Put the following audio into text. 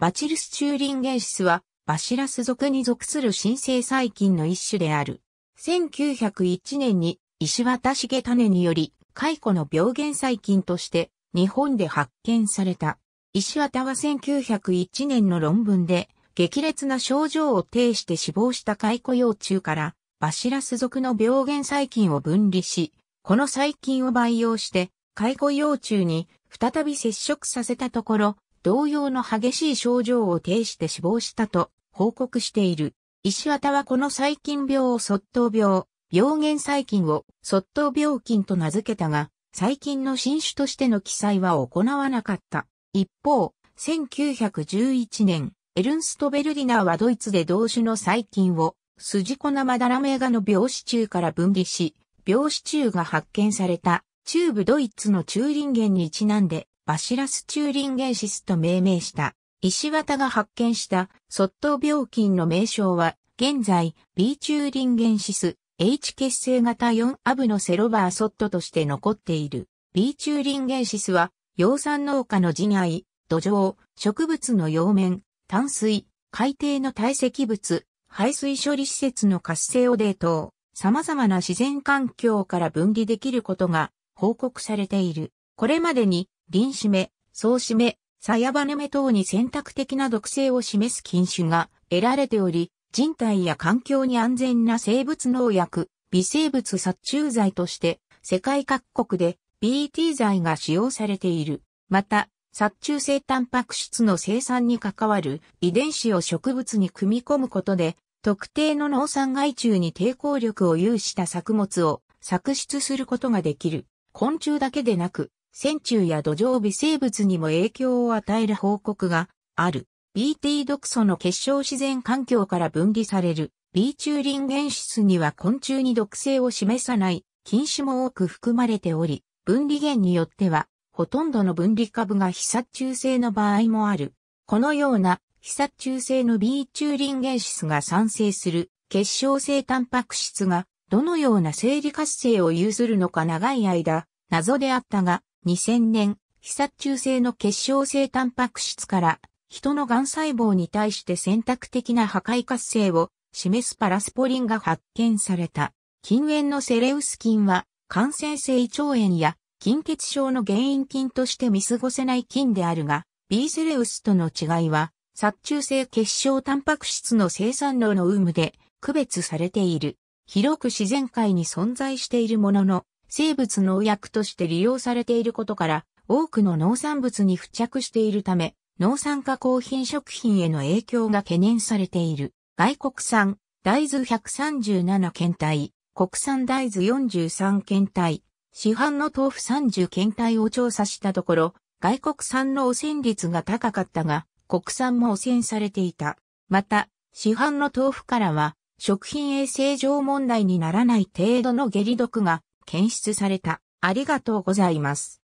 バチルスチューリンゲンシスは、バシラス属に属する新生細菌の一種である。1901年に石渡げ種により、コの病原細菌として日本で発見された。石渡は1901年の論文で、激烈な症状を呈して死亡したコ幼虫から、バシラス属の病原細菌を分離し、この細菌を培養して、コ幼虫に再び接触させたところ、同様の激しい症状を呈して死亡したと報告している。石綿はこの細菌病を卒頭病、病原細菌を卒頭病菌と名付けたが、細菌の新種としての記載は行わなかった。一方、1911年、エルンスト・ベルディナーはドイツで同種の細菌を、スジコナマダラメガの病死中から分離し、病死中が発見された、中部ドイツの中林源にちなんで、バシラス・チューリンゲンシスと命名した。石綿が発見した卒倒病菌の名称は、現在、B チューリンゲンシス、H 血清型4アブのセロバーソットとして残っている。B チューリンゲンシスは、養蚕農家の地内、土壌、植物の葉面、淡水、海底の堆積物、排水処理施設の活性を冷凍、様々な自然環境から分離できることが報告されている。これまでに輪締め、総締め、鞘羽目等に選択的な毒性を示す禁種が得られており、人体や環境に安全な生物農薬、微生物殺虫剤として世界各国で BT 剤が使用されている。また、殺虫性タンパク質の生産に関わる遺伝子を植物に組み込むことで、特定の農産害虫に抵抗力を有した作物を作出することができる。昆虫だけでなく、線虫や土壌微生物にも影響を与える報告がある。BT 毒素の結晶自然環境から分離される B 中林原質には昆虫に毒性を示さない菌種も多く含まれており、分離源によってはほとんどの分離株が非殺虫性の場合もある。このような非殺虫性の B 中林原質が産生する結晶性タンパク質がどのような生理活性を有するのか長い間謎であったが、2000年、非殺虫性の結晶性タンパク質から人の癌細胞に対して選択的な破壊活性を示すパラスポリンが発見された。禁煙のセレウス菌は感染性胃腸炎や菌血症の原因菌として見過ごせない菌であるが、B セレウスとの違いは殺虫性結晶タンパク質の生産量の有無で区別されている。広く自然界に存在しているものの、生物農薬として利用されていることから、多くの農産物に付着しているため、農産加工品食品への影響が懸念されている。外国産、大豆137検体、国産大豆43検体、市販の豆腐30検体を調査したところ、外国産の汚染率が高かったが、国産も汚染されていた。また、市販の豆腐からは、食品衛生上問題にならない程度の下痢毒が検出された。ありがとうございます。